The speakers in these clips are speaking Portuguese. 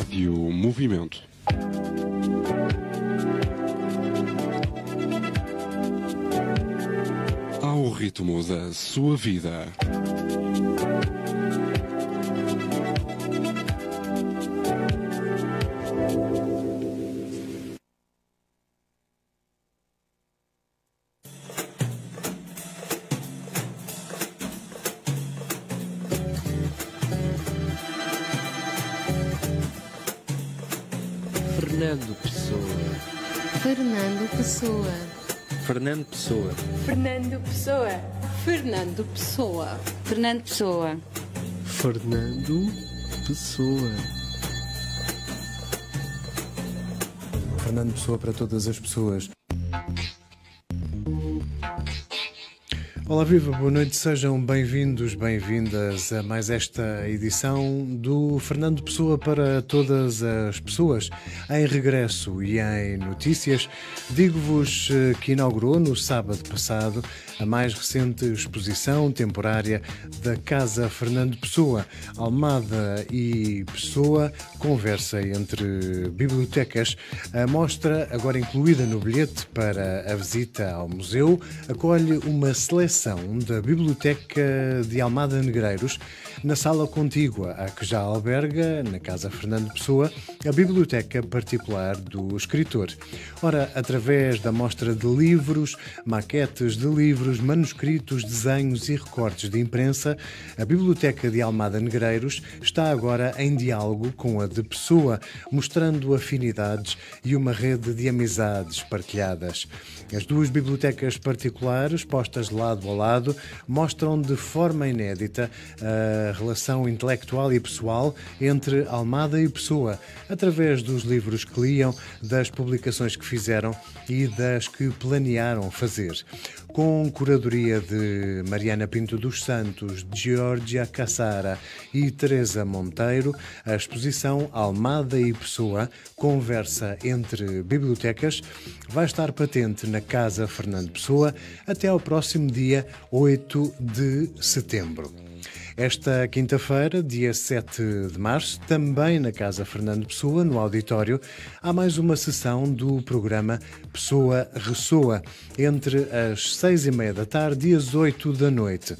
Rádio Movimento. Ao ritmo da sua vida. Fernando Pessoa. Fernando Pessoa. Fernando Pessoa. Fernando Pessoa. Fernando Pessoa. Fernando Pessoa para todas as pessoas. Olá viva, boa noite, sejam bem-vindos, bem-vindas a mais esta edição do Fernando Pessoa para todas as pessoas. Em regresso e em notícias, digo-vos eh, que inaugurou no sábado passado a mais recente exposição temporária da Casa Fernando Pessoa. Almada e Pessoa, conversa entre bibliotecas. A mostra, agora incluída no bilhete para a visita ao museu, acolhe uma seleção da Biblioteca de Almada Negreiros. Na sala contígua à que já alberga, na Casa Fernando Pessoa, a biblioteca particular do escritor. Ora, através da mostra de livros, maquetes de livros, os manuscritos, desenhos e recortes de imprensa, a Biblioteca de Almada Negreiros está agora em diálogo com a de Pessoa, mostrando afinidades e uma rede de amizades partilhadas. As duas bibliotecas particulares, postas lado a lado, mostram de forma inédita a relação intelectual e pessoal entre Almada e Pessoa, através dos livros que liam, das publicações que fizeram e das que planearam fazer com curadoria de Mariana Pinto dos Santos, Georgia Cassara e Teresa Monteiro, a exposição Almada e Pessoa, Conversa entre Bibliotecas, vai estar patente na Casa Fernando Pessoa até ao próximo dia 8 de setembro. Esta quinta-feira, dia 7 de março, também na Casa Fernando Pessoa, no auditório, há mais uma sessão do programa Pessoa Ressoa, entre as 6 e meia da tarde e as 8 da noite.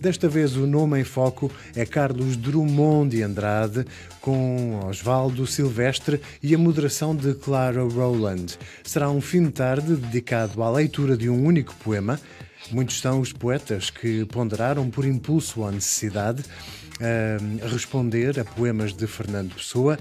Desta vez o nome em foco é Carlos Drummond de Andrade, com Osvaldo Silvestre e a moderação de Clara Rowland. Será um fim de tarde dedicado à leitura de um único poema, Muitos são os poetas que ponderaram, por impulso ou necessidade, eh, a responder a poemas de Fernando Pessoa.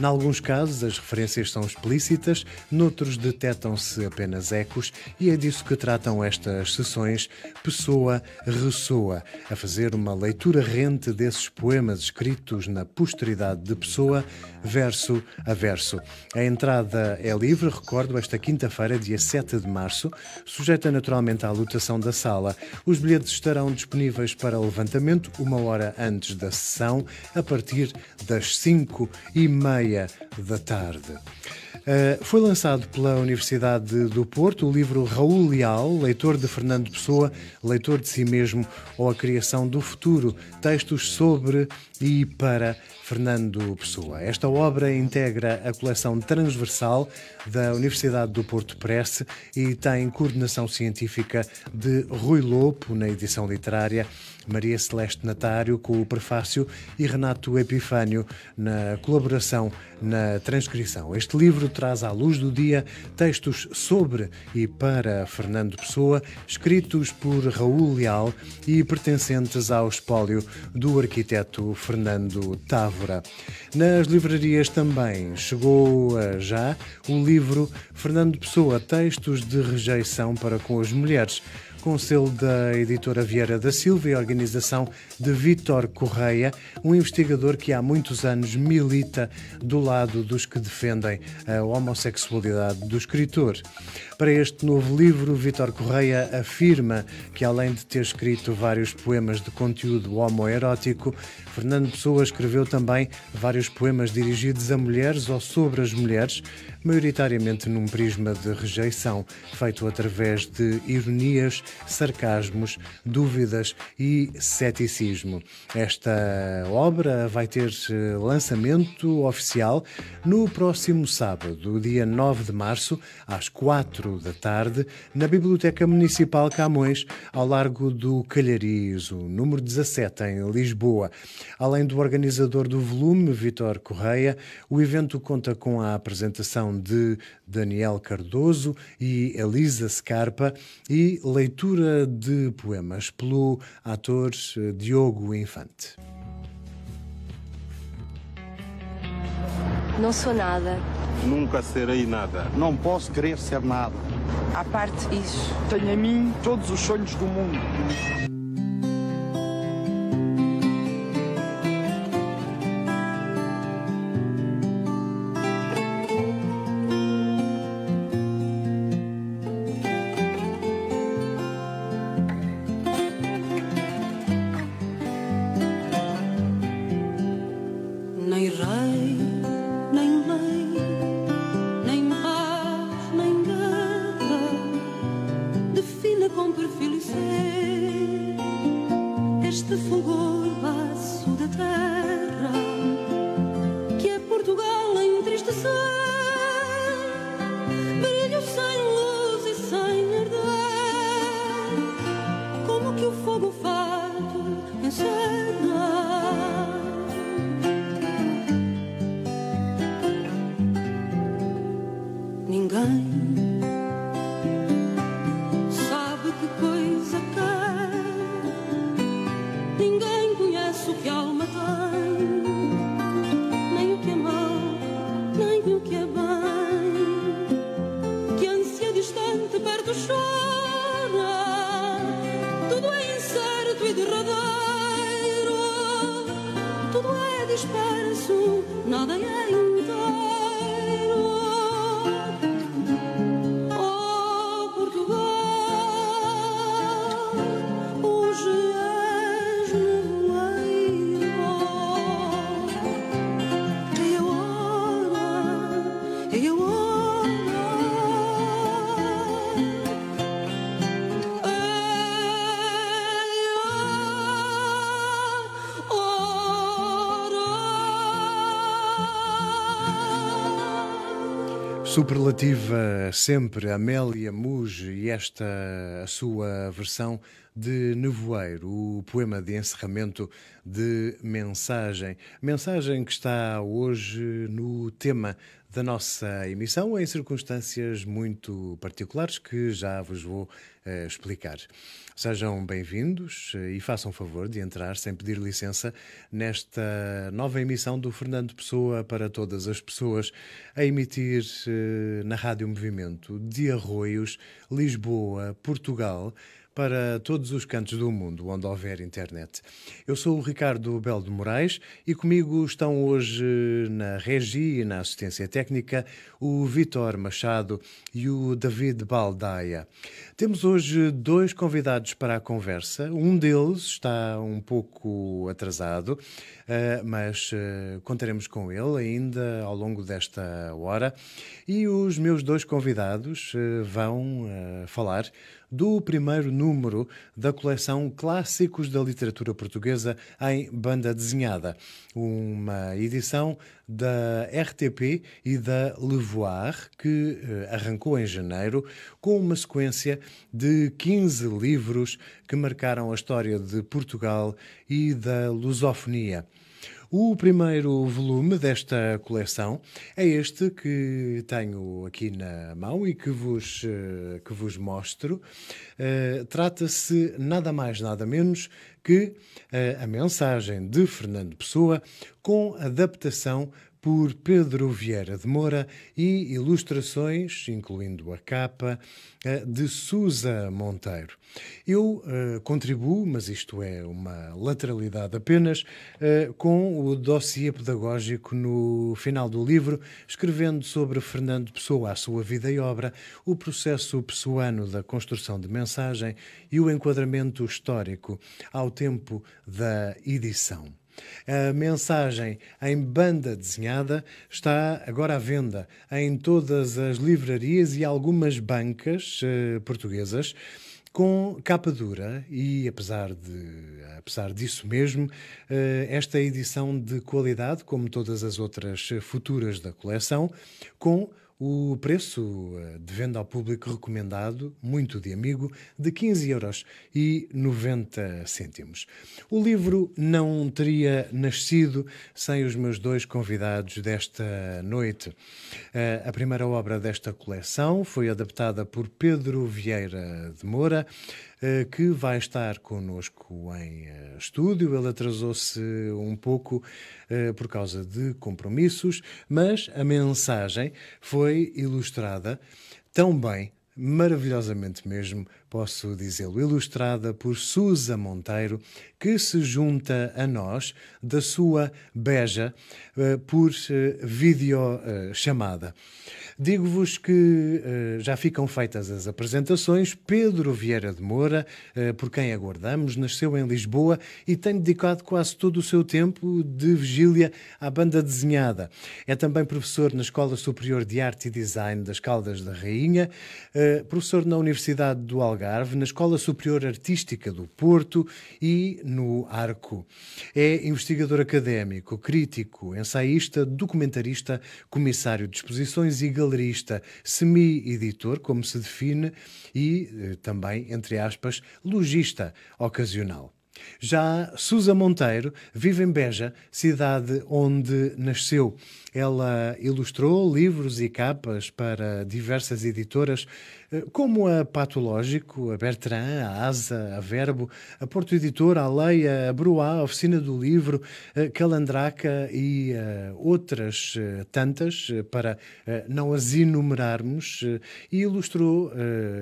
Em alguns casos, as referências são explícitas, noutros detectam-se apenas ecos, e é disso que tratam estas sessões Pessoa Ressoa, a fazer uma leitura rente desses poemas escritos na posteridade de Pessoa, verso a verso. A entrada é livre, recordo, esta quinta-feira, dia 7 de março, sujeita naturalmente à lotação da sala. Os bilhetes estarão disponíveis para levantamento uma hora antes da sessão, a partir das 5 e meia meia da tarde. Uh, foi lançado pela Universidade do Porto o livro Raul Leal, leitor de Fernando Pessoa, leitor de si mesmo ou a criação do futuro, textos sobre e para Fernando Pessoa. Esta obra integra a coleção transversal da Universidade do Porto Press e tem coordenação científica de Rui Lopo na edição literária, Maria Celeste Natário com o prefácio e Renato Epifânio na colaboração na transcrição. Este livro traz à luz do dia textos sobre e para Fernando Pessoa, escritos por Raul Leal e pertencentes ao espólio do arquiteto Fernando Távora. Nas livrarias também chegou já o livro Fernando Pessoa Textos de Rejeição para com as Mulheres com selo da editora Vieira da Silva e organização de Vítor Correia, um investigador que há muitos anos milita do lado dos que defendem a homossexualidade do escritor. Para este novo livro, Vítor Correia afirma que, além de ter escrito vários poemas de conteúdo homoerótico, Fernando Pessoa escreveu também vários poemas dirigidos a mulheres ou sobre as mulheres, maioritariamente num prisma de rejeição, feito através de ironias sarcasmos, dúvidas e ceticismo. Esta obra vai ter eh, lançamento oficial no próximo sábado, dia 9 de março, às 4 da tarde, na Biblioteca Municipal Camões, ao largo do Calharizo, número 17, em Lisboa. Além do organizador do volume, Vitor Correia, o evento conta com a apresentação de Daniel Cardoso e Elisa Scarpa e leitura leitura de poemas pelo ator eh, Diogo Infante. Não sou nada. Nunca serei nada. Não posso querer ser nada. À parte isso, tenho a mim todos os sonhos do mundo. Superlativa sempre Amélia Muge e esta a sua versão de Nevoeiro, o poema de encerramento de Mensagem. Mensagem que está hoje no tema da nossa emissão em circunstâncias muito particulares que já vos vou uh, explicar. Sejam bem-vindos eh, e façam favor de entrar sem pedir licença nesta nova emissão do Fernando Pessoa para todas as pessoas, a emitir uh, na Rádio Movimento de Arroios, Lisboa, Portugal para todos os cantos do mundo onde houver internet. Eu sou o Ricardo Belo Moraes e comigo estão hoje na regi e na assistência técnica o Vitor Machado e o David Baldaia. Temos hoje dois convidados para a conversa. Um deles está um pouco atrasado, eh, mas eh, contaremos com ele ainda ao longo desta hora. E os meus dois convidados eh, vão falar do primeiro número da coleção Clássicos da Literatura Portuguesa em Banda Desenhada, uma edição da RTP e da Levoir que eh, arrancou em janeiro com uma sequência de 15 livros que marcaram a história de Portugal e da lusofonia. O primeiro volume desta coleção é este que tenho aqui na mão e que vos, eh, que vos mostro. Eh, trata-se nada mais, nada menos que eh, a mensagem de Fernando Pessoa com adaptação por Pedro Vieira de Moura e ilustrações, incluindo a capa, eh, de Sousa Monteiro. Eu uh, contribuo, mas isto é uma lateralidade apenas, uh, com o dossiê pedagógico no final do livro, escrevendo sobre Fernando Pessoa, a sua vida e obra, o processo pessoano da construção de mensagem e o enquadramento histórico ao tempo da edição. A mensagem em banda desenhada está agora à venda em todas as livrarias e algumas bancas eh, portuguesas com capa dura e apesar de apesar disso mesmo eh, esta edição de qualidade como todas as outras futuras da coleção com o preço eh, de venda ao público recomendado, muito de amigo, de 15 euros e 90 cêntimos. O livro não teria nascido sem os meus dois convidados desta noite. Eh, a primeira obra desta coleção foi adaptada por Pedro Vieira de Moura. Eh, que vai estar connosco em eh, estúdio. Ele atrasou-se um pouco eh, por causa de compromissos, mas a mensagem foi ilustrada tão bem, maravilhosamente mesmo, posso dizê-lo, ilustrada por Susa Monteiro, que se junta a nós da sua Beja eh, por eh, videochamada. Digo-vos que eh, já ficam feitas as apresentações. Pedro Vieira de Moura, por quem aguardamos, nasceu em Lisboa e tem dedicado quase todo o seu tempo de vigília à banda desenhada. É também professor na Escola Superior de Arte e Design das Caldas da Rainha, professor na Universidade do Algarve Algarve, na Escola Superior Artística do Porto e no Arco. É investigador académico, crítico, ensaísta, documentarista, comissário de exposições e galerista, semi-editor, como se define, e eh, também, entre aspas, logista ocasional. Já Sousa Monteiro vive em Beja, cidade onde nasceu. Ela ilustrou livros e capas para diversas editoras, eh, como a Patológico, a Bertrand, a Asa, a Verbo, a Porto Editora, a Leia, a Bruá, a Oficina do Livro, a eh, Calandraca e eh, outras tantas, para não as enumerarmos, e ilustrou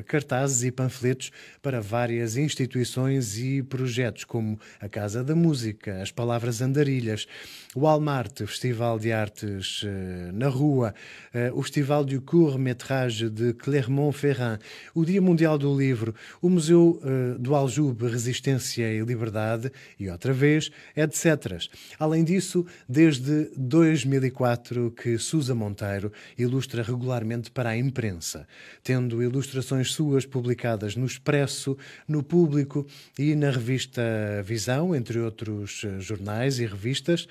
cartazes e panfletos para várias instituições e projetos, como a Casa da Música, as Palavras Andarilhas o Almarte, o Festival de Artes eh, na Rua, eh, o Festival du Court-Métrage de Clermont-Ferrand, o Dia Mundial do Livro, o Museu eh, do Aljube, Resistência e Liberdade, e outra vez, etc. Além disso, desde 2004 que Sousa Monteiro ilustra regularmente para a imprensa, tendo ilustrações suas publicadas no Expresso, no Público e na revista Visão, entre outros jornais e revistas.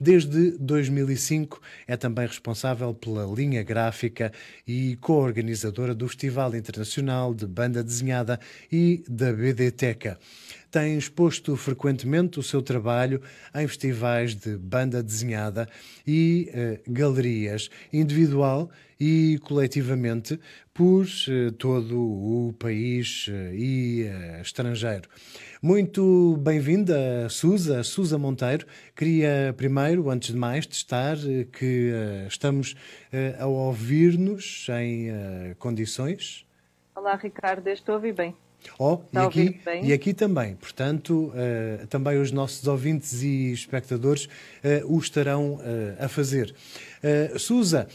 Desde 2005 é também responsável pela linha gráfica e co-organizadora do Festival Internacional de Banda Desenhada e da BDTECA tem exposto frequentemente o seu trabalho em festivais de banda desenhada e eh, galerias, individual e coletivamente, por eh, todo o país eh, e eh, estrangeiro. Muito bem-vinda, Susa, Susa Monteiro. Queria primeiro, antes de mais, testar eh, que eh, estamos a ouvir-nos em condições. Olá, Ricardo, estou a ouvir bem. Oh, e tá aqui, e, aqui, também, portanto, uh, também os nossos ouvintes e espectadores uh, o estarão uh, a fazer. Uh, Susa,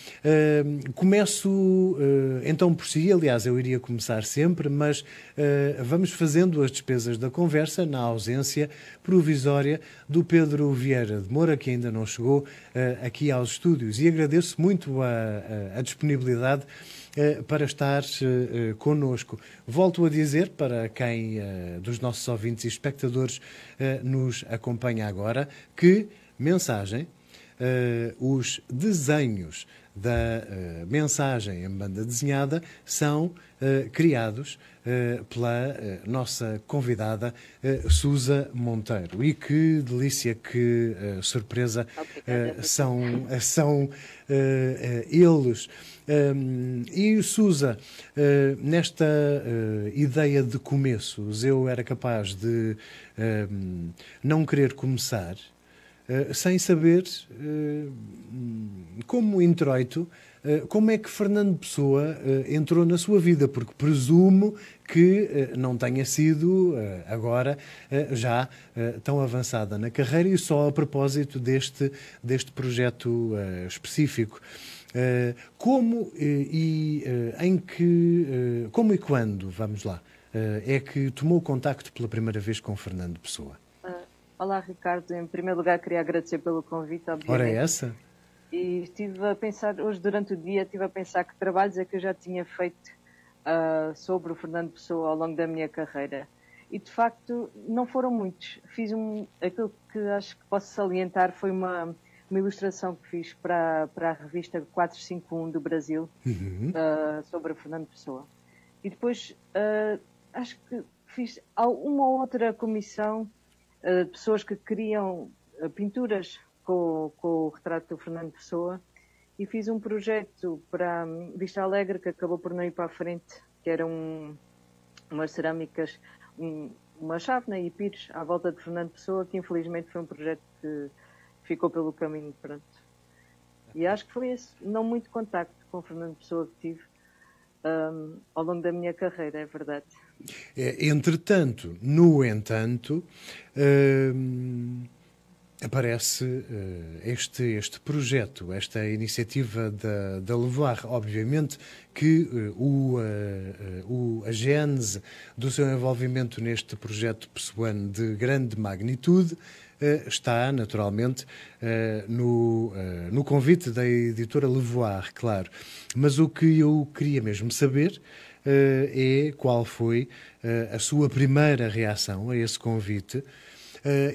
começo então por si, aliás, eu iria começar sempre, mas vamos fazendo as despesas da conversa na ausência provisória do Pedro Vieira de Moura, que ainda não chegou aqui aos estúdios. E agradeço muito a, a, a disponibilidade eh, para estar eh, eh, conosco. Volto a dizer para quem dos nossos ouvintes e espectadores nos acompanha agora que mensagem, os desenhos da mensagem em banda desenhada são criados pela nossa convidada Sousa Monteiro. E que delícia, que surpresa são, são eles e Sousa, uh, nesta uh, ideia de começos, eu era capaz de não querer começar uh, sem saber, como introito, como é que Fernando Pessoa entrou na sua vida, porque presumo que não tenha sido agora já tão avançada na carreira e só a propósito deste, deste projeto específico. Eh, como eh, e eh, em que, como e quando, vamos lá, é que tomou contacto pela primeira vez com Fernando Pessoa? Olá, Ricardo. Em primeiro lugar, queria agradecer pelo convite, obviamente. Ora, é essa? E estive a pensar, hoje durante o dia, estive a pensar que trabalhos é que eu já tinha feito uh, sobre o Fernando Pessoa ao longo da minha carreira. E, de facto, não foram muitos. Fiz um, aquilo que acho que posso salientar foi uma uma ilustração que fiz para, para a revista 451 do Brasil uhum. uh, sobre Fernando Pessoa. E depois uh, acho que fiz uma outra comissão ah, de uh, pessoas que queriam pinturas com, com o retrato do Fernando Pessoa e fiz um projeto para Vista Alegre que acabou por não ir para a frente, que eram um, umas cerâmicas, um, uma chávena e pires à volta de Fernando Pessoa, que infelizmente foi um projeto que ficou pelo caminho, pronto. E acho que foi esse não muito contacto com Fernando Pessoa que tive um, ao longo da minha carreira, é verdade. É, entretanto, no entanto, hum, aparece uh, este, este projeto, esta iniciativa da, da Levar. Obviamente que uh, o, uh, uh, o, a gênese do seu envolvimento neste projeto pessoano de grande magnitude eh, está naturalmente eh, no, eh, no convite da editora Levoir, claro. Mas o que eu queria mesmo saber é qual foi a sua primeira reação a esse convite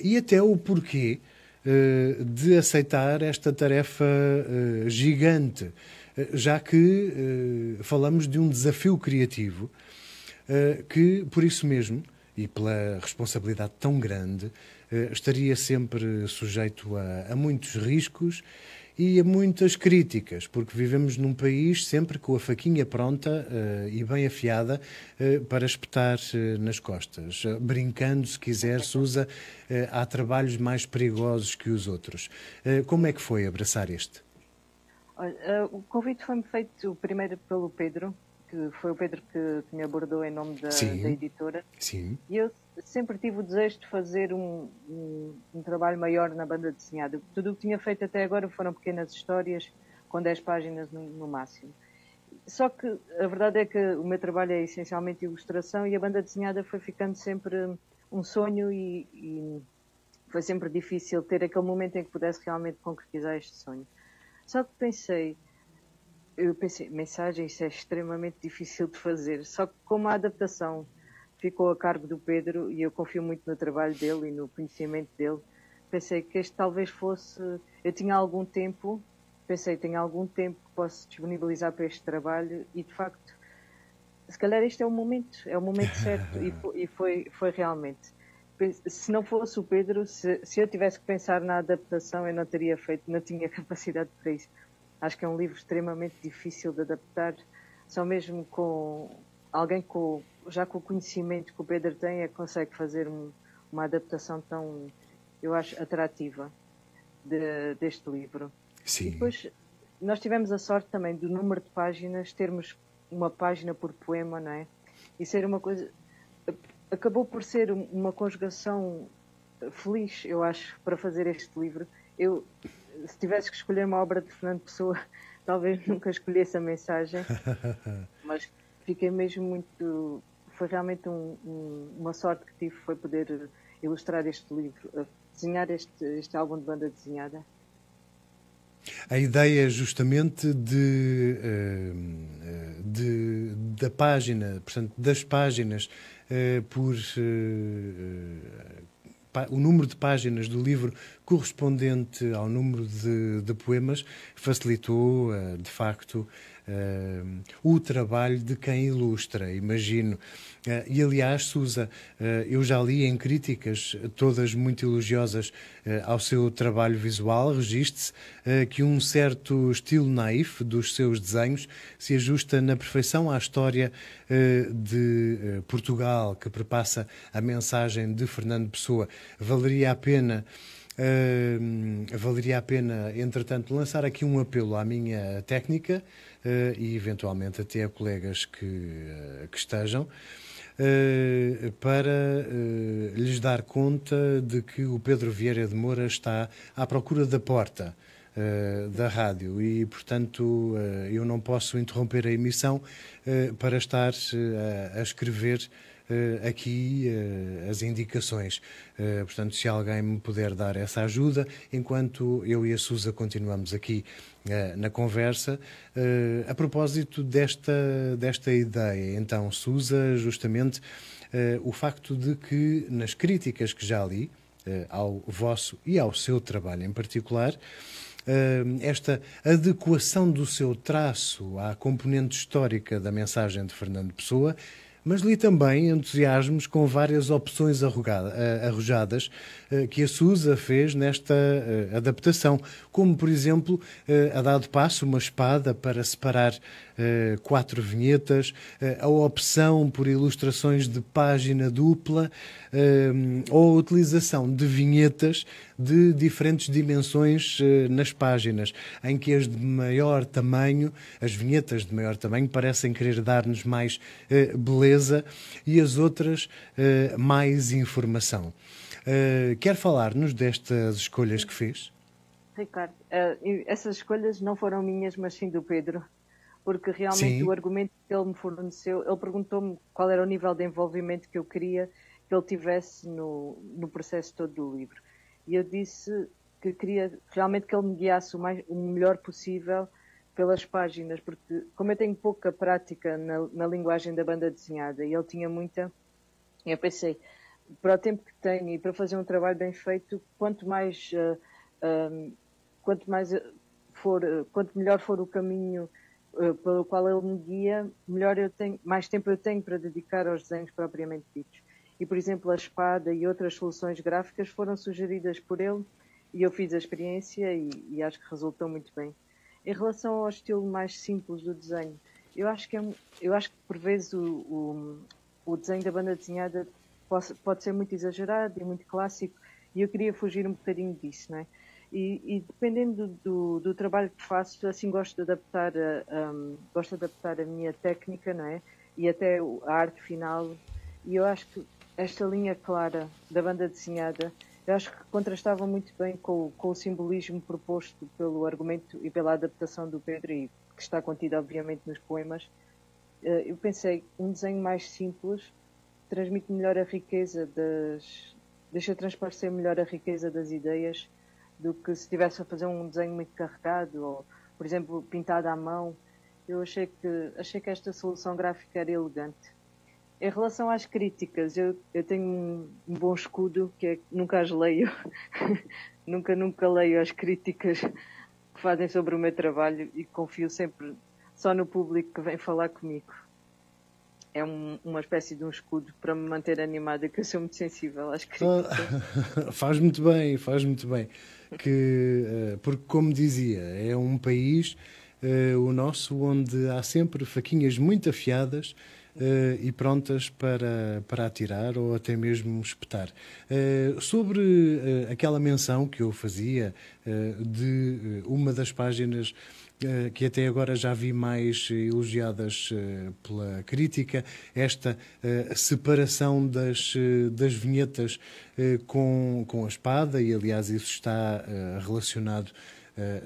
e até o porquê de aceitar esta tarefa gigante, já que falamos de um desafio criativo que, por isso mesmo, e pela responsabilidade tão grande, eh, estaria sempre sujeito a, a muitos riscos e a muitas críticas, porque vivemos num país sempre com a faquinha pronta uh, e bem afiada uh, para espetar uh, nas costas. brincando, se quiser, se usa, há trabalhos mais perigosos que os outros. como é que foi abraçar este? o convite foi-me feito primeiro pelo Pedro, que foi o Pedro que, que me abordou em nome da, sim, da editora. Sim. E eu sempre tive o desejo de fazer um, um, um trabalho maior na banda desenhada. Tudo o que tinha feito até agora foram pequenas histórias com 10 páginas no, no, máximo. Só que a verdade é que o meu trabalho é essencialmente ilustração e a banda desenhada foi ficando sempre um sonho e, e foi sempre difícil ter aquele momento em que pudesse realmente concretizar este sonho. Só que pensei, eu pensei, mensagens é extremamente difícil de fazer, só que como a adaptação ficou a cargo do Pedro e eu confio muito no trabalho dele e no conhecimento dele. Pensei que este talvez fosse. Eu tinha algum tempo, pensei, tenho algum tempo que posso disponibilizar para este trabalho e de facto, se calhar este é o momento, é o momento certo e, foi, foi realmente. Se não fosse o Pedro, se, se eu tivesse que pensar na adaptação, eu não teria feito, não tinha capacidade para isso. Acho que é um livro extremamente difícil de adaptar, só mesmo com alguém com, já com o conhecimento que o Pedro tem, é que consegue fazer um, uma adaptação tão, eu acho, atrativa de, deste livro. Sim. E depois, nós tivemos a sorte também do número de páginas, termos uma página por poema, não é? E ser uma coisa. Acabou por ser uma conjugação feliz, eu acho, para fazer este livro. Eu, se tivesse que escolher uma obra de Fernando Pessoa, talvez nunca escolhesse a mensagem, mas fiquei mesmo muito foi realmente um, um, uma sorte que tive foi poder ilustrar este livro, desenhar este, este álbum de banda desenhada. A ideia é justamente de, eh, de, da página, portanto, das páginas, eh, por eh, o número de páginas do livro correspondente ao número de, de poemas facilitou, de facto, uh, o trabalho de quem ilustra, imagino. Uh, e aliás, Sousa, uh, ah, eu já li em críticas, todas muito elogiosas ao seu trabalho visual, registe-se que um certo estilo naif dos seus desenhos se ajusta na perfeição à história de Portugal, que perpassa a mensagem de Fernando Pessoa. Valeria a pena Uh, valeria a pena, entretanto, lançar aqui um apelo à minha técnica uh, e, eventualmente, até a colegas que, uh, que estejam, eh, para lhes dar conta de que o Pedro Vieira de Moura está à procura da porta da rádio e, portanto, eu não posso interromper a emissão para estar a escrever eh, aqui eh, as indicações. Eh, portanto, se alguém me puder dar essa ajuda, enquanto eu e a Susa continuamos aqui na conversa, a propósito desta, desta ideia. Então, Susa, justamente o facto de que nas críticas que já li, ao vosso e ao seu trabalho em particular, esta adequação do seu traço à componente histórica da mensagem de Fernando Pessoa mas li também entusiasmos com várias opções eh, arrojadas eh, que a SUSA fez nesta eh, adaptação, como, por exemplo, eh, a dado passo, uma espada para separar quatro vinhetas, a opção por ilustrações de página dupla ou a utilização de vinhetas de diferentes dimensões nas páginas, em que as de maior tamanho, as vinhetas de maior tamanho, parecem querer dar-nos mais beleza e as outras mais informação. Eh, quer falar-nos destas escolhas que fez? Ricardo, uh, essas escolhas não foram minhas, mas sim do Pedro, porque realmente sim. o argumento que ele me forneceu, ele perguntou-me qual era o nível de envolvimento que eu queria que ele tivesse no, no processo todo do livro. E eu disse que queria realmente que ele me guiasse o, mais, o melhor possível pelas páginas, porque como eu tenho pouca prática na, na linguagem da banda desenhada e ele tinha muita, eu pensei, para o tempo que tenho e para fazer um trabalho bem feito, quanto mais, uh, eh, um, eh, quanto mais eh, for, quanto melhor for o caminho uh, pelo qual ele me guia, melhor eu tenho, mais tempo eu tenho para dedicar aos desenhos propriamente ditos. E, por exemplo, a espada e outras soluções gráficas foram sugeridas por ele e eu fiz a experiência e, e acho que resultou muito bem. Em relação ao estilo mais simples do desenho, eu acho que, é, eu acho que por vezes o, o, o desenho da banda desenhada pode, pode ser muito exagerado e muito clássico, e eu queria fugir um bocadinho disso, não é? E, e dependendo do, do, trabalho que faço, assim gosto de adaptar a, um, gosto de adaptar a minha técnica, não é? E até a arte final. E eu acho que esta linha clara da banda desenhada, eu acho que contrastava muito bem com, com o simbolismo proposto pelo argumento e pela adaptação do Pedro e que está contido obviamente nos poemas. Eh, eu pensei um desenho mais simples transmite melhor a riqueza das. deixa transparecer melhor a riqueza das ideias do que se estivesse a fazer um desenho muito carregado ou, por exemplo, pintado à mão. Eu achei que, achei que esta solução gráfica era elegante. Em relação às críticas, eu, eu tenho um, um bom escudo que é que nunca as leio. nunca, nunca leio as críticas que fazem sobre o meu trabalho e confio sempre só no público que vem falar comigo é um, uma espécie de um escudo para me manter animada, que eu sou muito sensível às ah, críticas. Ah, faz muito bem, faz muito bem. Que, eh, porque, como dizia, é um país, uh, o nosso, onde há sempre faquinhas muito afiadas uh, e prontas para, para atirar ou até mesmo espetar. Uh, sobre aquela menção que eu fazia de uma das páginas que até agora já vi mais eh, elogiadas eh, pela crítica, esta eh, separação das, das vinhetas com, com a espada, e aliás isso está relacionado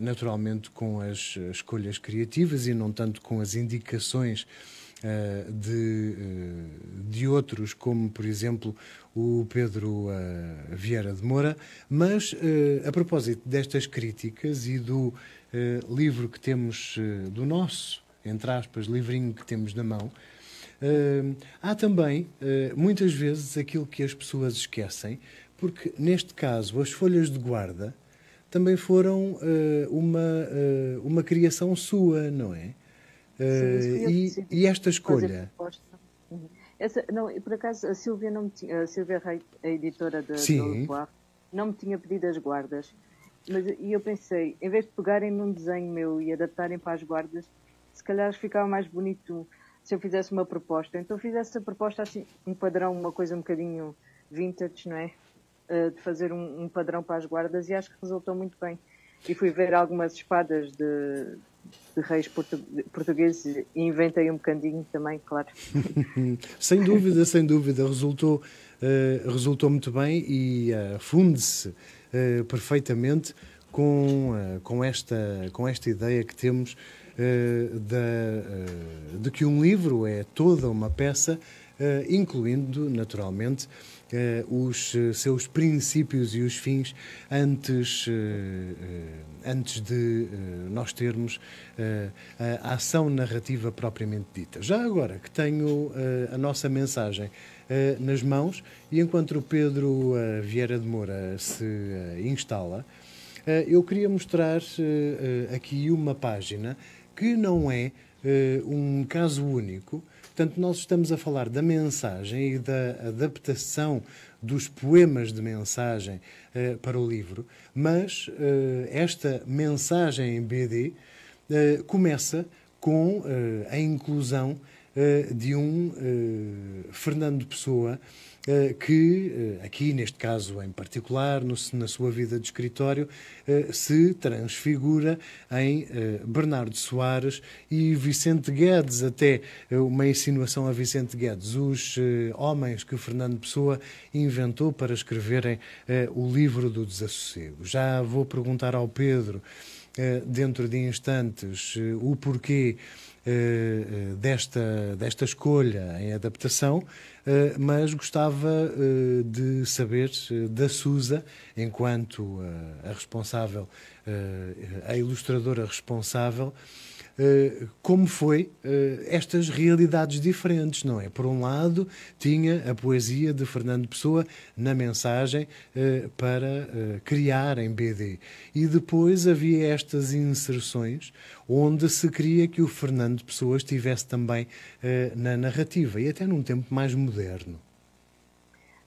naturalmente com as escolhas criativas e não tanto com as indicações de, de outros, como por exemplo o Pedro Vieira de Moura. Mas a propósito destas críticas e do eh, livro que temos uh, do nosso, entre aspas, livrinho que temos na mão, uh, há também, muitas vezes, aquilo que as pessoas esquecem, porque neste caso as folhas de guarda também foram uma, uma criação sua, não é? Sim, e, e esta escolha. Uhum. Essa, não, por acaso a Silvia não tinha, a Silvia a editora da Lepoir, não me tinha pedido as guardas. Mas, e eu pensei, em vez de pegarem num desenho meu e adaptarem para as guardas, se calhar ficava mais bonito se eu fizesse uma proposta. Então fiz essa proposta assim, um padrão, uma coisa um bocadinho vintage, não é? Uh, de fazer um, um, padrão para as guardas e acho que resultou muito bem. E fui ver algumas espadas de, de reis portu, portugueses e inventei um bocadinho também, claro. sem dúvida, sem dúvida. Resultou, uh, resultou muito bem e uh, funde-se eh, perfeitamente com, uh, com, esta, com esta ideia que temos uh, da, de que um livro é toda uma peça, incluindo, naturalmente, os seus princípios e os fins antes, antes de nós termos a ação narrativa propriamente dita. Já agora que tenho a nossa mensagem eh, nas mãos. E enquanto o Pedro uh, Vieira de Moura se uh, instala, eu queria mostrar aqui uma página que não é um caso único. Portanto, nós estamos a falar da mensagem e da adaptação dos poemas de mensagem para o livro, mas esta mensagem em BD começa com a inclusão eh, de um eh, Fernando Pessoa eh, que, aqui neste caso em particular, no, na sua vida de escritório, se transfigura em Bernardo Soares e Vicente Guedes, até uma insinuação a Vicente Guedes, os homens que Fernando Pessoa inventou para escreverem o livro do desassossego. Já vou perguntar ao Pedro, dentro de instantes, o porquê eh, eh, desta, desta escolha em adaptação, eh, mas gostava de saber da Susa, enquanto a responsável, a ilustradora responsável, eh, como foi eh, estas realidades diferentes, não é? Por um lado, tinha a poesia de Fernando Pessoa na mensagem eh, para criar em BD. E depois havia estas inserções onde se queria que o Fernando Pessoa estivesse também na narrativa e até num tempo mais moderno.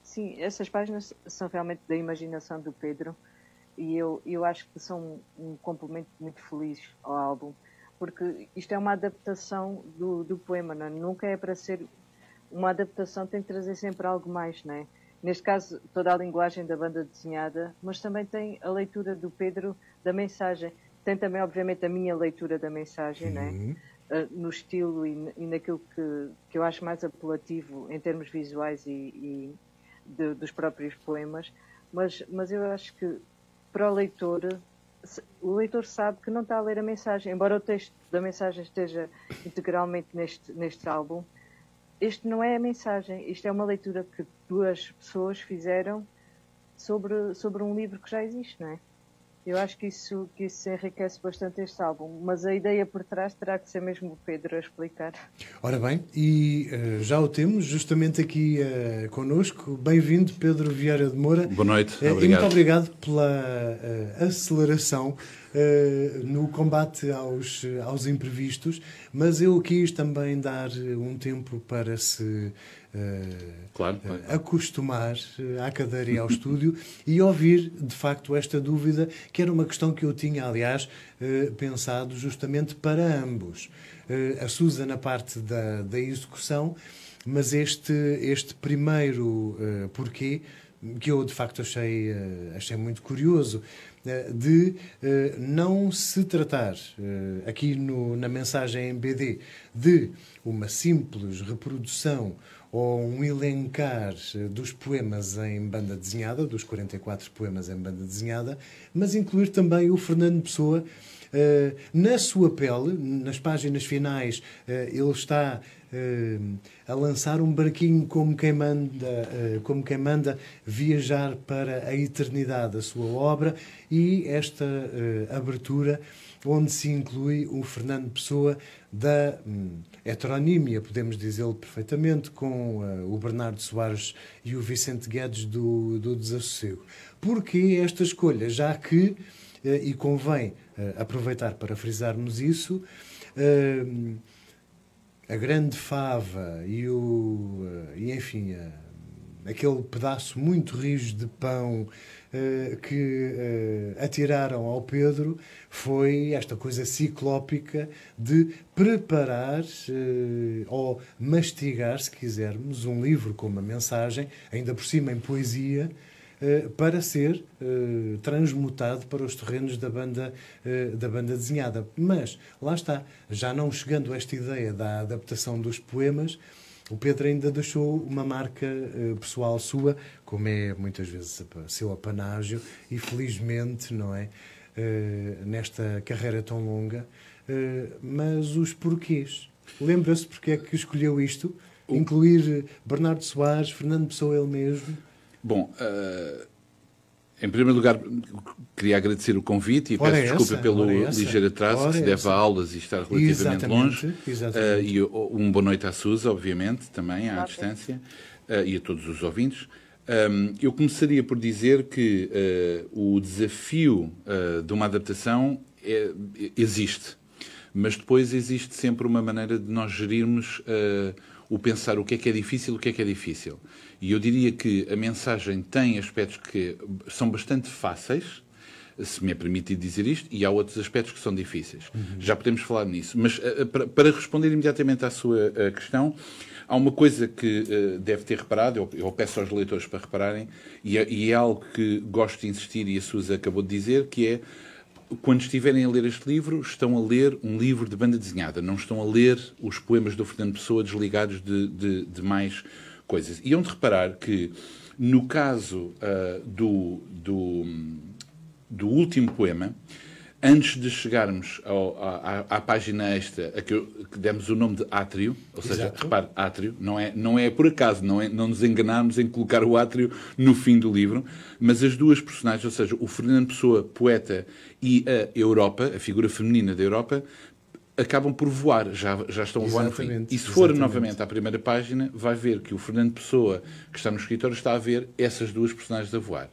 Sim, essas páginas são realmente da imaginação do Pedro e eu, eu acho que são um complemento muito feliz ao álbum porque isto é uma adaptação do, do poema, não? É? nunca é para ser uma adaptação, tem que trazer sempre algo mais, não é? Neste caso, toda a linguagem da banda desenhada, mas também tem a leitura do Pedro da mensagem. Tem também, obviamente, a minha leitura da mensagem, uhum. né? Uh, no estilo e, e naquilo que, que eu acho mais apelativo em termos visuais e, e de, dos próprios poemas. Mas, mas eu acho que para o leitor o leitor sabe que não está a ler a mensagem, embora o texto da mensagem esteja integralmente neste, neste álbum, este não é a mensagem, isto é uma leitura que duas pessoas fizeram sobre, sobre um livro que já existe, não é? Eu acho que isso, que isso enriquece bastante este álbum, mas a ideia por trás terá que ser mesmo o Pedro a explicar. Ora bem, e uh, já o temos justamente aqui uh, connosco. Bem-vindo, Pedro Vieira de Moura. Boa noite, eh, obrigado. e muito obrigado pela uh, aceleração no combate aos, aos imprevistos, mas eu quis também dar um tempo para se eh, eh, claro, acostumar eh, à cadeira e ao estúdio e ouvir, de facto, esta dúvida, que era uma questão que eu tinha, aliás, pensado justamente para ambos. A Susa na parte da, da execução, mas este, este primeiro porquê que eu de facto achei, achei muito curioso, de não se tratar, aqui no, na mensagem em BD, de uma simples reprodução ou um elencar eh, dos poemas em banda desenhada, dos 44 poemas em banda desenhada, mas incluir também o Fernando Pessoa uh, na sua pele, nas páginas finais, uh, ele está uh, a lançar um barquinho como quem manda, como quem manda viajar para a eternidade, a sua obra e esta abertura onde se inclui o Fernando Pessoa da hum, heteronímia, podemos dizê-lo perfeitamente, com uh, o Bernardo Soares e o Vicente Guedes do, do Desassossego. Porquê esta escolha? Já que, uh, e convém eh, aproveitar para frisarmos isso, a grande fava e o. e enfim, aquele pedaço muito rijo de pão eh, que eh, atiraram ao Pedro foi esta coisa ciclópica de preparar eh, ou mastigar, se quisermos, um livro com uma mensagem, ainda por cima em poesia, para ser uh, transmutado para os terrenos da banda, uh, da banda desenhada. Mas, lá está, já não chegando a esta ideia da adaptação dos poemas, o Pedro ainda deixou uma marca uh, pessoal sua, como é muitas vezes seu apanágio, e felizmente, não é? Uh, nesta carreira tão longa. Uh, mas os porquês. Lembra-se porque é que escolheu isto? O... Incluir Bernardo Soares, Fernando Pessoa, ele mesmo? Bom, uh, em primeiro lugar, queria agradecer o convite e ora peço essa, desculpa pelo ligeiro atraso que se deve a aulas e estar relativamente exatamente, longe. Exatamente. Uh, e um boa noite à Susa, obviamente, também à distância, uh, e a todos os ouvintes. Um, ehm, eu começaria por dizer que uh, o desafio de uma adaptação é, existe, mas depois existe sempre uma maneira de nós gerirmos o pensar o que é que é difícil, o que é que é difícil. E eu diria que a mensagem tem aspectos que são bastante fáceis, se me é permitido dizer isto, e há outros aspectos que são difíceis. Uhum. Já podemos falar nisso. Mas eh, eh, para responder imediatamente à sua eh, questão, há uma coisa que deve ter reparado, eu, eu peço aos leitores para repararem, e é, e é algo que gosto de insistir e a Susa acabou de dizer, que é quando estiverem a ler este livro, estão a ler um livro de banda desenhada, não estão a ler os poemas do Fernando Pessoa desligados de, de, de mais coisas. E hão de reparar que, no caso uh, do, do, do último poema, antes de chegarmos ao, à, à, página esta, a que, eu, que, demos o nome de átrio, ou seja, repare, átrio, não é, não é por acaso, não, é, não nos enganamos em colocar o átrio no fim do livro, mas as duas personagens, ou seja, o Fernando Pessoa, poeta, e a Europa, a figura feminina da Europa, acabam por voar, já, já estão a voar no fim. E se for exatamente. novamente à primeira página, vai ver que o Fernando Pessoa, que está no escritório, está a ver essas duas personagens a voar.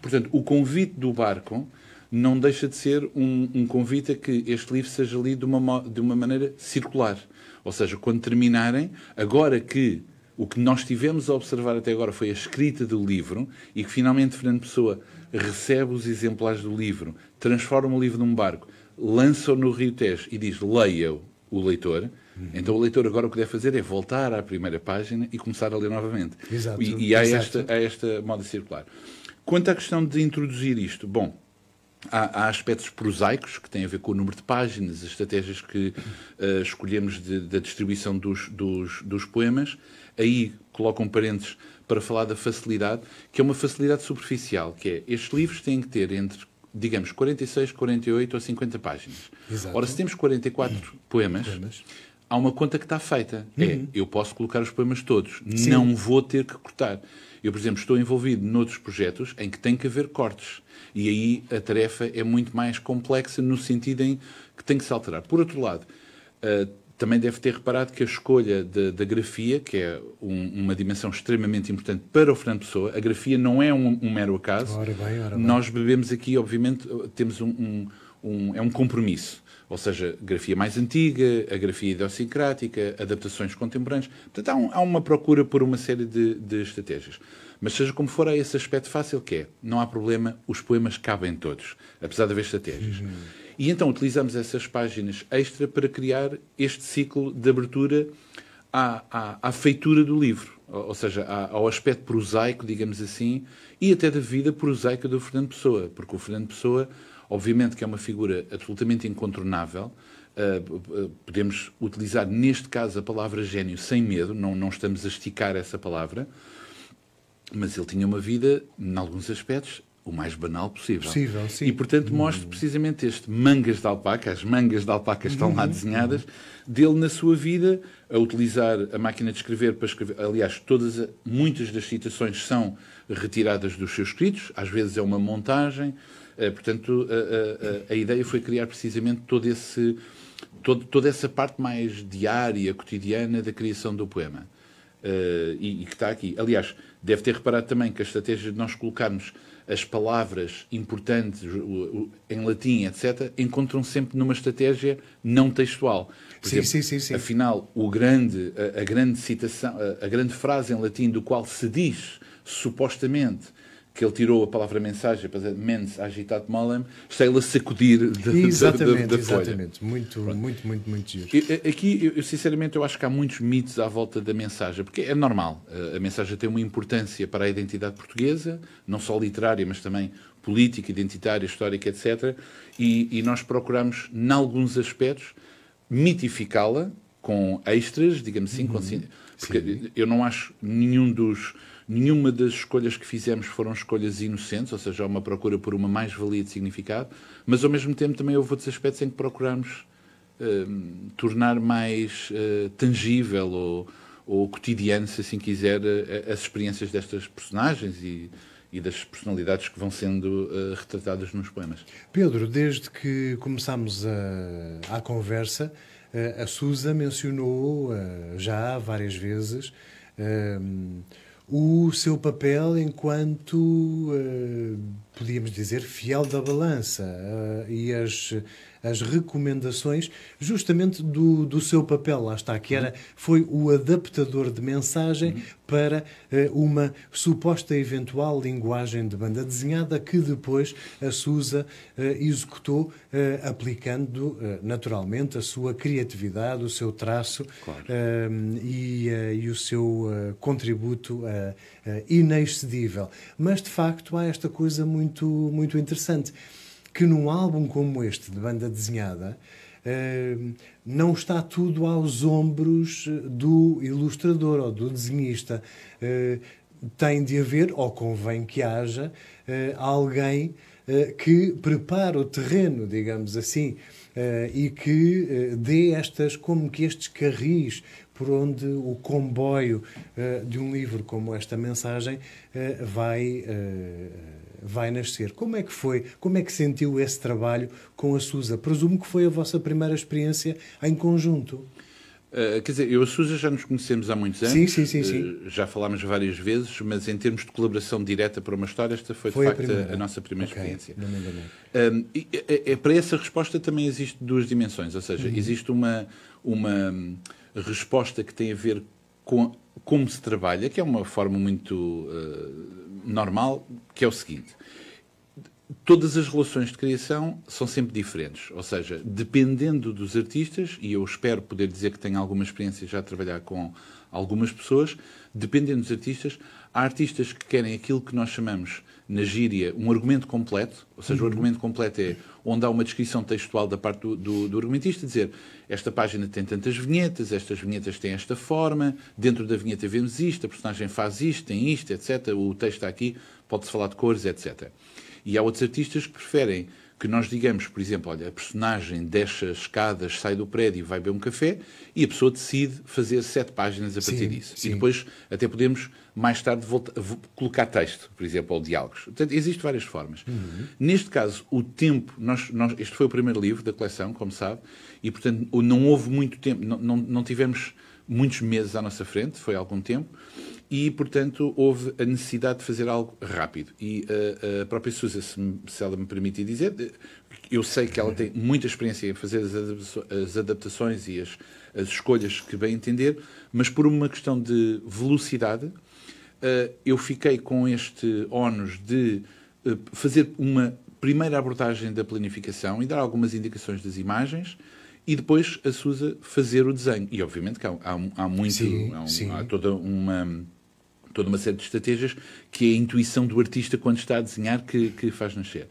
Portanto, o convite do barco não deixa de ser um, um convite a que este livro seja lido de uma, de uma maneira circular. Ou seja, quando terminarem, agora que o que nós tivemos a observar até agora foi a escrita do livro e que finalmente Fernando Pessoa recebe os exemplares do livro, transforma o livro num barco, lança-o no Rio Tejo e diz leia-o o leitor. Uhum. Então o leitor agora o que deve fazer é voltar à primeira página e começar a ler novamente. Exato. E, e há, Exato. Esta, há esta moda circular. Quanto à questão de introduzir isto, bom, Há, há, aspectos prosaicos que têm a ver com o número de páginas, as estratégias que uh, escolhemos da distribuição dos, dos, dos, poemas. Aí colocam parênteses para falar da facilidade, que é uma facilidade superficial, que é estes livros têm que ter entre, digamos, 46, 48 ou 50 páginas. Exato. Ora, se temos 44 uhum. poemas, poemas, há uma conta que está feita. É, uhum. É, eu posso colocar os poemas todos, Sim. não vou ter que cortar. Eu, por exemplo, estou envolvido noutros projetos em que tem que haver cortes. E aí a tarefa é muito mais complexa no sentido em que tem que se alterar. Por outro lado, uh, também deve ter reparado que a escolha da grafia, que é um, uma dimensão extremamente importante para o Fernando Pessoa, a grafia não é um, um mero acaso. Ora bem, ora bem. Nós bebemos aqui, obviamente, temos um, um é um compromisso ou seja, grafia mais antiga, a grafia idiosincrática, adaptações contemporâneas. Portanto, há, um, há uma procura por uma série de, de, estratégias. Mas seja como for, há esse aspecto fácil que é, não há problema, os poemas cabem todos, apesar de haver estratégias. Uhum. E então utilizamos essas páginas extra para criar este ciclo de abertura à, à, à feitura do livro, ou seja, à, ao aspecto prosaico, digamos assim, e até da vida prosaica do Fernando Pessoa, porque o Fernando Pessoa Obviamente que é uma figura absolutamente incontornável. Uh, podemos utilizar, neste caso, a palavra gênio sem medo, não, não estamos a esticar essa palavra, mas ele tinha uma vida, em alguns aspectos, o mais banal possível. possível sim. E, portanto, mostra precisamente este mangas de alpaca, as mangas de alpaca estão lá uhum. desenhadas, dele na sua vida, a utilizar a máquina de escrever para escrever. Aliás, todas, muitas das citações são retiradas dos seus escritos, às vezes é uma montagem, eh, portanto, a, eh, a, eh, a, ideia foi criar precisamente todo esse, todo, toda essa parte mais diária, cotidiana da criação do poema. Uh, e, e, que está aqui. Aliás, deve ter reparado também que a estratégia de nós colocarmos as palavras importantes o, o, em latim, etc., encontram sempre numa estratégia não textual. Por sim, exemplo, sim, sim, sim. Afinal, o grande, a, a grande citação, a, a, grande frase em latim do qual se diz supostamente que ele tirou a palavra mensagem para dizer mens agitat malem, está ele a sacudir da, exatamente, da, da, da folha. Exatamente, muito, muito, muito, muito giro. Eh, aqui, eu, sinceramente, eu acho que há muitos mitos à volta da mensagem, porque é normal. Eh, a mensagem tem uma importância para a identidade portuguesa, não só literária, mas também política, identitária, histórica, etc. E, e nós procuramos, em alguns aspectos, mitificá-la com extras, digamos assim, uhum. porque Sim. eu não acho nenhum dos Nenhuma das escolhas que fizemos foram escolhas inocentes, ou seja, uma procura por uma mais-valia de significado, mas ao mesmo tempo também houve outros aspectos em que procuramos hum, tornar mais eh, tangível ou, ou cotidiano, se assim quiser, eh, as experiências destas personagens e, e das personalidades que vão sendo eh, retratadas nos poemas. Pedro, desde que começámos a, a conversa, a Susa mencionou já várias vezes hum, o seu papel enquanto, uh, podíamos dizer, fiel da balança. Uh, e as as recomendações justamente do, do seu papel, lá está, que era, foi o adaptador de mensagem para uh, uma suposta eventual linguagem de banda desenhada que depois a SUSA uh, executou uh, aplicando naturalmente a sua criatividade, o seu traço claro. e, e, o seu contributo inexcedível. Mas de facto há esta coisa muito, muito interessante que num álbum como este, de banda desenhada, eh, não está tudo aos ombros eh, do ilustrador ou do desenhista. Eh, tem de haver, ou convém que haja, alguém que prepare o terreno, digamos assim, e que dê estas, como que estes carris por onde o comboio de um livro como esta mensagem vai vai nascer. Como é que foi? Como é que sentiu esse trabalho com a Susa? Presumo que foi a vossa primeira experiência em conjunto. Uh, quer dizer, eu e a Susa já nos conhecemos há muitos anos. Sim, sim, sim, sim. Uh, já falámos várias vezes, mas em termos de colaboração direta para uma história, esta foi, foi de facto a, a, nossa primeira okay. experiência. Não, não, não. Uh, e, e, eh, e, para essa resposta também existe duas dimensões, ou seja, uhum. existe uma, uma resposta que tem a ver com, como se trabalha, que é uma forma muito uh, normal, que é o seguinte. Todas as relações de criação são sempre diferentes, ou seja, dependendo dos artistas, e eu espero poder dizer que tenho alguma experiência já a trabalhar com algumas pessoas, dependendo dos artistas, há artistas que querem aquilo que nós chamamos na gíria um argumento completo, ou seja, uhum. o argumento completo é onde há uma descrição textual da parte do, do, do, argumentista, dizer esta página tem tantas vinhetas, estas vinhetas têm esta forma, dentro da vinheta vemos isto, a personagem faz isto, tem isto, etc. O texto está aqui, pode-se falar de cores, etc. E há outros artistas que preferem que nós digamos, por exemplo, olha, a personagem desce as escadas, sai do prédio, vai beber um café e a pessoa decide fazer sete páginas a partir sim, disso. Sim. E depois até podemos, mais tarde, voltar, colocar texto, por exemplo, ou diálogos. Portanto, existem várias formas. Uhum. Neste caso, o tempo, nós, nós, este foi o primeiro livro da coleção, como sabe, e portanto não houve muito tempo, não, não, não tivemos muitos meses à nossa frente, foi algum tempo, e, portanto, houve a necessidade de fazer algo rápido. E a, eh, eh, a própria Sousa, se, se, ela me permite dizer, eu sei que ela tem muita experiência em fazer as, adaptações e as, as escolhas que bem entender, mas por uma questão de velocidade, eh, eu fiquei com este ónus de fazer uma primeira abordagem da planificação e dar algumas indicações das imagens e depois a Susa fazer o desenho. E obviamente que há, há, há muito, sim, há, um, há, toda uma toda uma série de estratégias que é a intuição do artista quando está a desenhar que, que faz nascer.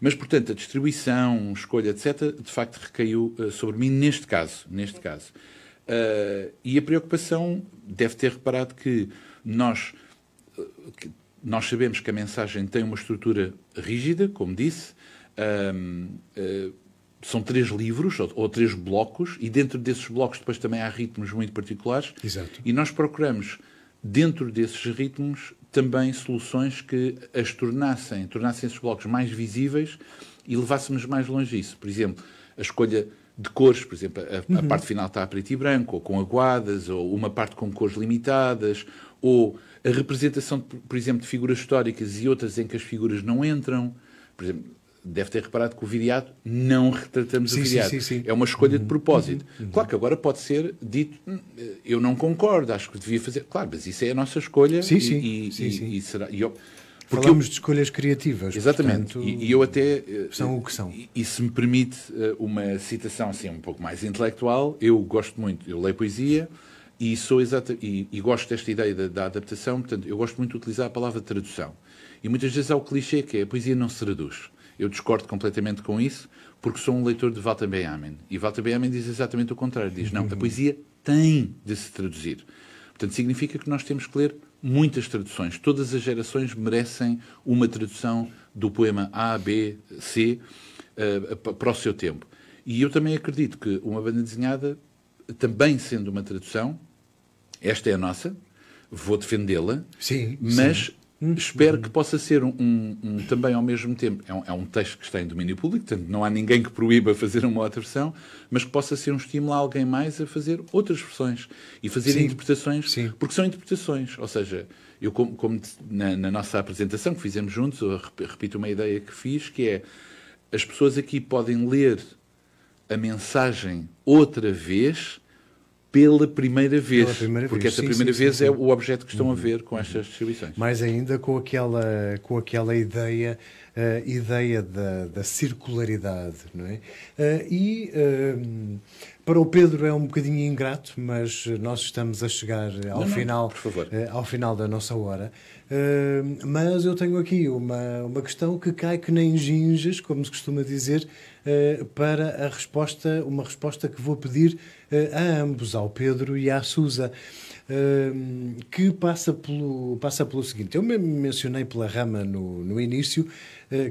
Mas, portanto, a distribuição, escolha, etc., de facto recaiu uh, sobre mim neste caso. Neste caso. Uh, e a preocupação deve ter reparado que nós, eh, que nós sabemos que a mensagem tem uma estrutura rígida, como disse. Uh, são três livros ou, ou, três blocos, e dentro desses blocos depois também há ritmos muito particulares. Exato. E nós procuramos dentro desses ritmos, também soluções que as tornassem, tornassem esses blocos mais visíveis e levássemos mais longe disso. Por exemplo, a escolha de cores, por exemplo, a, uhum. a, parte final está a preto e branco, ou com aguadas, ou uma parte com cores limitadas, ou a representação, por exemplo, de figuras históricas e outras em que as figuras não entram. Por exemplo, deve ter reparado que o videado não retratamos sim, o videado Sim, sim, é uma escolha de uhum. propósito. Uhum. uhum, Claro que agora pode ser dito, hum, eu não concordo, acho que devia fazer. Claro, mas isso é a nossa escolha. Sim, e, sim. E, sim, e, e será, eu, porque Falamos eu, de escolhas criativas. Exatamente. Portanto, e, eu até. São eh, o que são. E, se me permite eh, uma citação assim um pouco mais intelectual, eu gosto muito, eu leio poesia. E, sou exata, e, e gosto desta ideia da, da adaptação, portanto, eu gosto muito de utilizar a palavra tradução. E muitas vezes há o clichê que é a poesia não se traduz. Eu discordo completamente com isso, porque sou um leitor de Walter Benjamin. E Walter Benjamin diz exatamente o contrário. Diz, não, a poesia tem de se traduzir. Portanto, significa que nós temos que ler muitas traduções. Todas as gerações merecem uma tradução do poema A, B, C uh, para o seu tempo. E eu também acredito que uma banda desenhada, também sendo uma tradução, esta é a nossa, vou defendê-la, mas sim. Hum, Espero hum. que possa ser um, um, um, também ao mesmo tempo. É um, é um, texto que está em domínio público, portanto não há ninguém que proíba fazer uma outra versão, mas que possa ser um estímulo a alguém mais a fazer outras versões e fazer sim, interpretações, sim. porque são interpretações. Ou seja, eu, como, como na, na, nossa apresentação que fizemos juntos, eu repito uma ideia que fiz, que é as pessoas aqui podem ler a mensagem outra vez pela primeira vez. Pela primeira porque vez. essa sim, primeira sim, vez é sim, é o objeto que estão a uhum. ver com estas distribuições. Mais ainda com aquela, com aquela ideia, uh, ideia da, da, circularidade, não é? Uh, e uh, para o Pedro é um bocadinho ingrato, mas nós estamos a chegar ao, não, final, não, ao final da nossa hora. mas eu tenho aqui uma, uma questão que cai que nem ginges, como se costuma dizer, eh, para a resposta, uma resposta que vou pedir eh, a ambos, ao Pedro e à Susa, eh, que passa pelo, passa pelo seguinte. Eu mencionei pela rama no, no início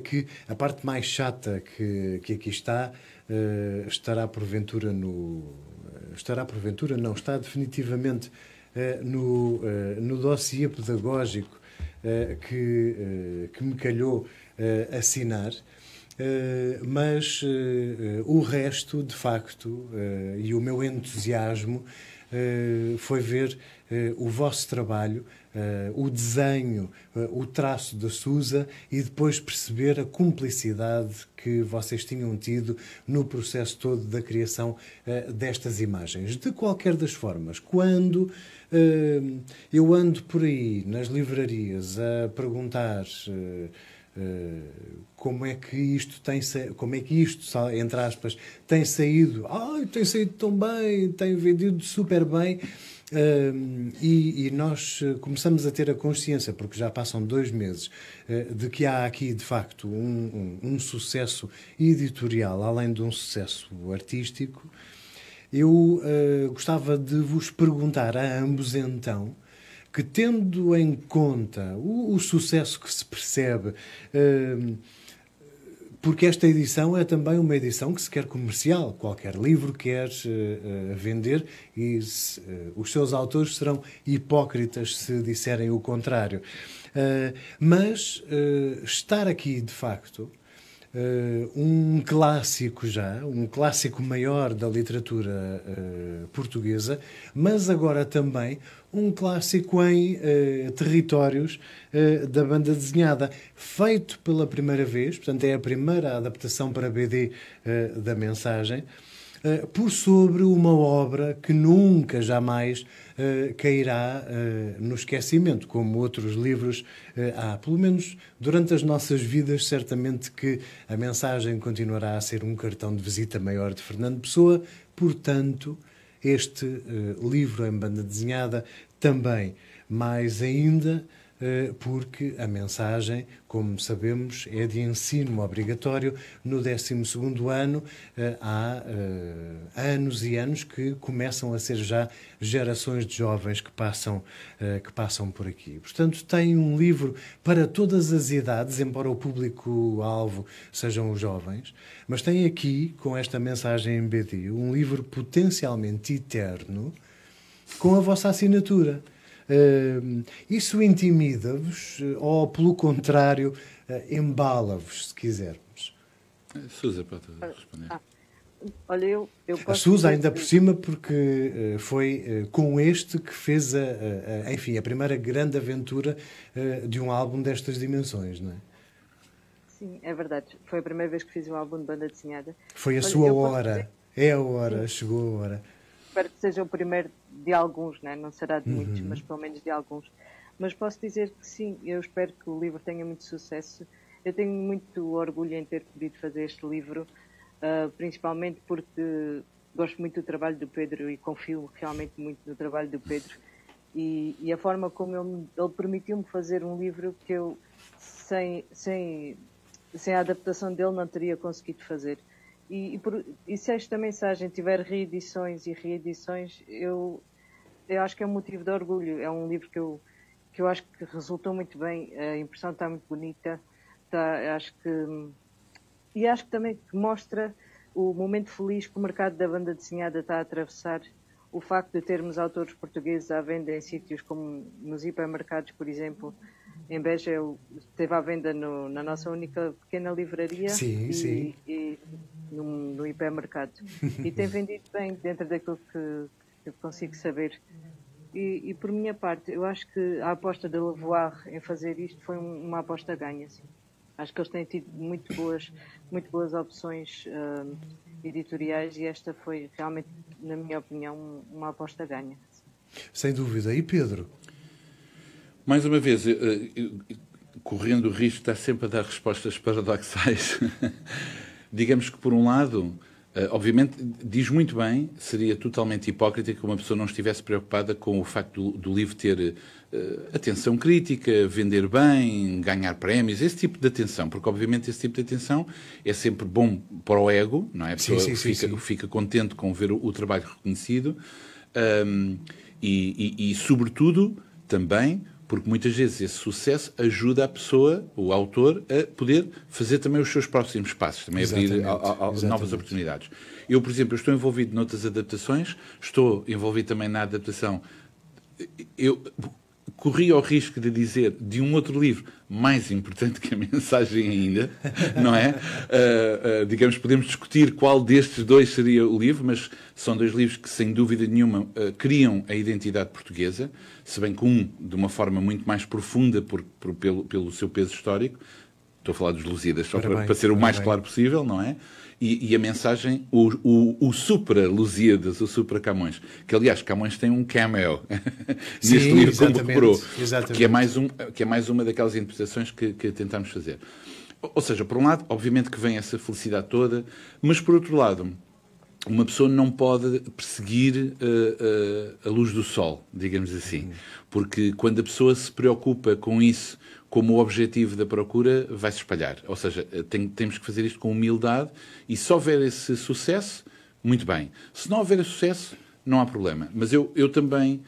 que a parte mais chata que, que aqui está estará porventura no. Estará porventura, não, está definitivamente no, no dossiê pedagógico que, que me calhou assinar. Eh, mas eh, o resto, de facto, eh, e o meu entusiasmo foi ver o vosso trabalho, o desenho, o traço da Sousa e depois perceber a cumplicidade que vocês tinham tido no processo todo da criação destas imagens. De qualquer das formas, quando eu ando por aí nas livrarias a perguntar eh, como é que isto tem como é que isto entre aspas tem saído ah, tem saído tão bem tem vendido super bem eh, e, e, nós eh, começamos a ter a consciência, porque já passam dois meses, de que há aqui de facto um, um, um sucesso editorial, além de um sucesso artístico. Eu uh, gostava de vos perguntar a ambos então que, tendo em conta o, o sucesso que se percebe, uh, porque esta edição é também uma edição que se quer comercial, qualquer livro quer uh, eh, eh, vender e se, uh, os seus autores serão hipócritas se disserem o contrário. mas estar aqui, de facto, uh, um clássico já, um clássico maior da literatura uh, portuguesa, mas agora também um clássico em uh, territórios da banda desenhada, feito pela primeira vez, portanto é a primeira adaptação para BD da mensagem, por sobre uma obra que nunca, jamais eh, cairá uh, no esquecimento, como outros livros eh, há. Pelo menos durante as nossas vidas, certamente que a mensagem continuará a ser um cartão de visita maior de Fernando Pessoa. Portanto, este livro em banda desenhada também, mais ainda eh, porque a mensagem, como sabemos, é de ensino obrigatório. No 12 ano eh, há eh, anos e anos que começam a ser já gerações de jovens que passam, que passam por aqui. Portanto, tem um livro para todas as idades, embora o público-alvo sejam os jovens, mas tem aqui, com esta mensagem em BD, um livro potencialmente eterno com a vossa assinatura. Isso intimida-vos eh, ou, pelo contrário, eh, embala-vos, se quisermos? Susa, pode responder. Ah, olha, eu, eu a Susa, ainda por cima, porque eh, foi com este que fez a, a, a, enfim, a primeira grande aventura de um álbum destas dimensões, não é? Sim, é verdade. Foi a primeira vez que fiz um álbum de banda desenhada. Foi a Olha, sua hora. Dizer... É a hora, Sim. chegou a hora espero que seja o primeiro de alguns, né? não será de muitos, uhum. mas pelo menos de alguns. Mas posso dizer que sim, eu espero que o livro tenha muito sucesso. Eu tenho muito orgulho em ter podido fazer este livro, uh, principalmente porque gosto muito do trabalho do Pedro e confio realmente muito no trabalho do Pedro. E, e a forma como ele, ele permitiu-me fazer um livro que eu, sem, sem, sem a adaptação dele, não teria conseguido fazer. E, e, por, e, se esta mensagem tiver reedições e reedições, eu, eu acho que é um motivo de orgulho. É um livro que eu, que eu acho que resultou muito bem, a impressão está muito bonita, está, acho que. E acho que também mostra o momento feliz que o mercado da banda desenhada está a atravessar, o facto de termos autores portugueses à venda em sítios como nos hipermercados, por exemplo, em Beja esteve à venda no, na nossa única pequena livraria. Sim, e, sim. E, no hipermercado. E tem vendido bem dentro daquilo que, que consigo saber. E, e, por minha parte, eu acho que a aposta da Lavoie em fazer isto foi uma aposta ganha. Acho que eles têm tido muito boas, muito boas opções uh, editoriais e esta foi realmente, na minha opinião, uma aposta ganha. Sem dúvida. E Pedro? Mais uma vez, eu, eh, eu, eh, correndo o risco de estar sempre a dar respostas paradoxais. digamos que, por um lado, eh, obviamente, diz muito bem, seria totalmente hipócrita que uma pessoa não estivesse preocupada com o facto do, do livro ter uh, atenção crítica, vender bem, ganhar prémios, esse tipo de atenção, porque obviamente esse tipo de atenção é sempre bom para o ego, não é? A pessoa sim, sim, fica, sim, fica, contente com ver o, o trabalho reconhecido um, ehm, e, e, e, sobretudo, também porque muitas vezes esse sucesso ajuda a pessoa, o autor, a poder fazer também os seus próximos passos, também exatamente, abrir a, a, a novas oportunidades. Eu, por exemplo, estou envolvido noutras adaptações, estou envolvido também na adaptação. Eu, corria o risco de dizer de um outro livro, mais importante que a mensagem ainda, não é? Uh, uh, digamos, podemos discutir qual destes dois seria o livro, mas são dois livros que, sem dúvida nenhuma, uh, criam a identidade portuguesa, se bem que um de uma forma muito mais profunda por, por, pelo, pelo seu peso histórico, estou a falar dos Lusíadas, só para, para, ser o mais claro possível, não é? e, e a mensagem, o, o, o Supra Lusíadas, o Supra Camões, que aliás Camões tem um cameo neste Sim, livro como que é, mais um, que é mais uma daquelas interpretações que, que tentámos fazer. Ou seja, por um lado, obviamente que vem essa felicidade toda, mas por outro lado, uma pessoa não pode perseguir uh, uh, a luz do sol, digamos assim, uhum. porque quando a pessoa se preocupa com isso, como o objetivo da procura vai se espalhar. Ou seja, eh, tem, temos que fazer isto com humildade e se houver esse sucesso, muito bem. Se não houver sucesso, não há problema. Mas eu, eu também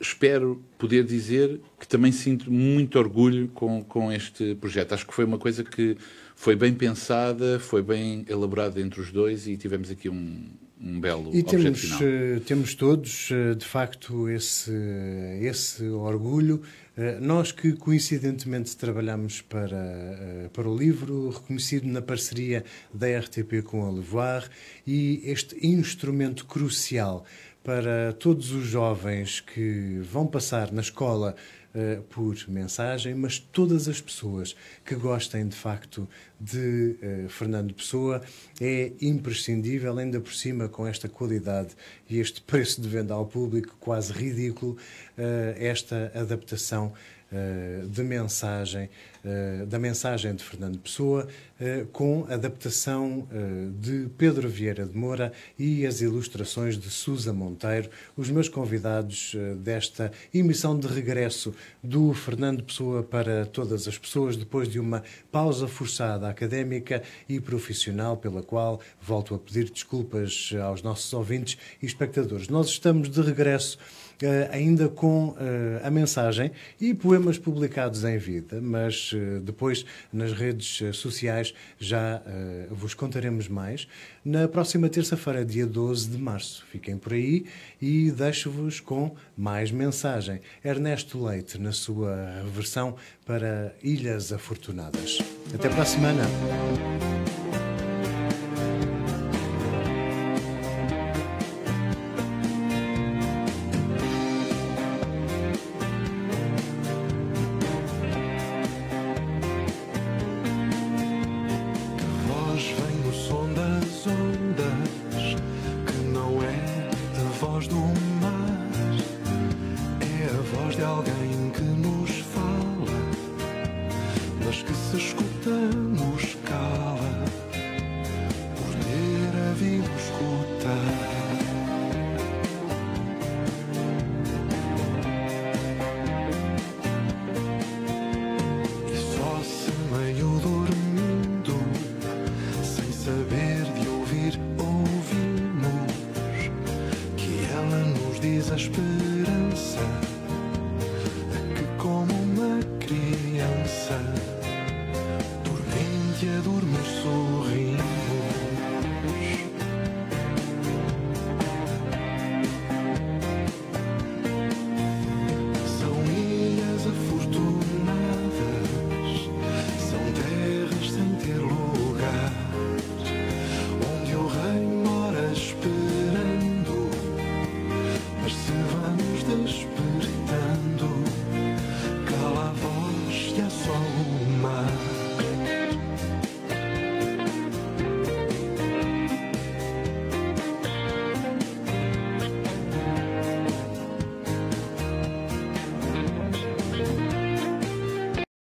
espero poder dizer que também sinto muito orgulho com, com este projeto. Acho que foi uma coisa que foi bem pensada, foi bem elaborada entre os dois e tivemos aqui um, um belo e temos, final. Eh, temos todos, eh, de facto, esse, esse orgulho. Eh, nós que coincidentemente trabalhamos para, para o livro, reconhecido na parceria da RTP com a Levoir, e este instrumento crucial para todos os jovens que vão passar na escola eh, por mensagem, mas todas as pessoas que gostem de facto de uh, Fernando Pessoa é imprescindível, ainda por cima com esta qualidade e este preço de venda ao público quase ridículo, eh, esta adaptação eh, de mensagem, eh, da mensagem de Fernando Pessoa, eh, com adaptação de Pedro Vieira de Moura e as ilustrações de Sousa Monteiro, os meus convidados desta emissão de regresso do Fernando Pessoa para todas as pessoas, depois de uma pausa forçada académica e profissional, pela qual volto a pedir desculpas aos nossos ouvintes e espectadores. Nós estamos de regresso eh, ainda com eh, a mensagem e poemas publicados em vida, mas eh, depois nas redes sociais já vos contaremos mais. Na próxima terça-feira, dia 12 de março. Fiquem por aí e deixo-vos com mais mensagem. Ernesto Leite, na sua versão para Ilhas Afortunadas. Até para a semana!